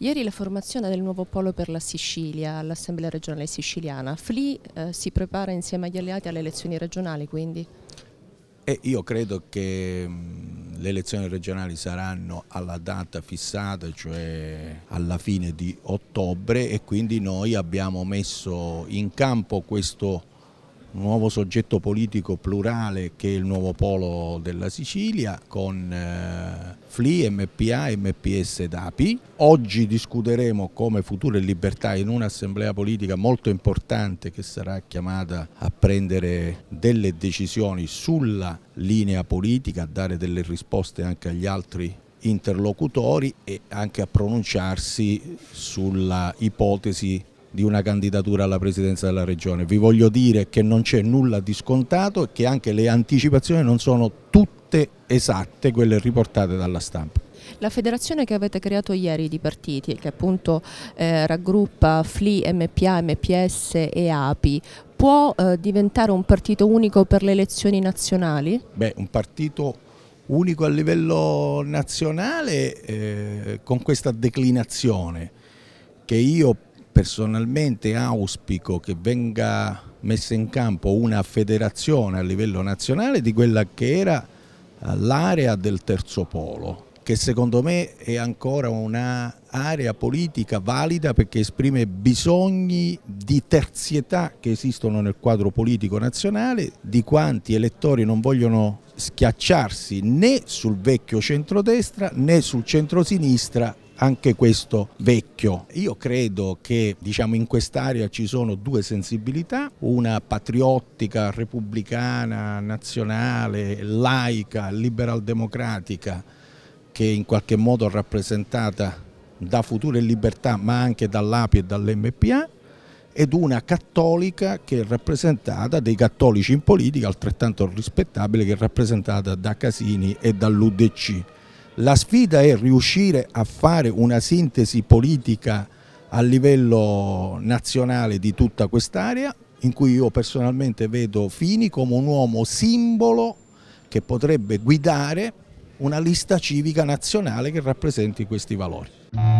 Ieri la formazione del nuovo polo per la Sicilia all'Assemblea regionale siciliana. FLI eh, si prepara insieme agli alleati alle elezioni regionali quindi? E io credo che mm, le elezioni regionali saranno alla data fissata, cioè alla fine di ottobre e quindi noi abbiamo messo in campo questo nuovo soggetto politico plurale che è il nuovo polo della Sicilia con eh, FLI, MPA, MPS ed API. Oggi discuteremo come Future e Libertà in un'assemblea politica molto importante che sarà chiamata a prendere delle decisioni sulla linea politica, a dare delle risposte anche agli altri interlocutori e anche a pronunciarsi sulla ipotesi di una candidatura alla presidenza della regione. Vi voglio dire che non c'è nulla di scontato e che anche le anticipazioni non sono tutte esatte quelle riportate dalla stampa. La federazione che avete creato ieri di partiti che appunto eh, raggruppa FLI, MPA, MPS e API può eh, diventare un partito unico per le elezioni nazionali? Beh, un partito unico a livello nazionale eh, con questa declinazione che io personalmente auspico che venga messa in campo una federazione a livello nazionale di quella che era eh, l'area del terzo polo, che secondo me è ancora un'area politica valida perché esprime bisogni di terzietà che esistono nel quadro politico nazionale, di quanti elettori non vogliono schiacciarsi né sul vecchio centrodestra né sul centrosinistra anche questo vecchio. Io credo che diciamo, in quest'area ci sono due sensibilità, una patriottica, repubblicana, nazionale, laica, liberal democratica, che in qualche modo è rappresentata da Future Libertà ma anche dall'API e dall'MPA ed una cattolica che è rappresentata dei cattolici in politica altrettanto rispettabile che è rappresentata da Casini e dall'UDC. La sfida è riuscire a fare una sintesi politica a livello nazionale di tutta quest'area in cui io personalmente vedo Fini come un uomo simbolo che potrebbe guidare una lista civica nazionale che rappresenti questi valori.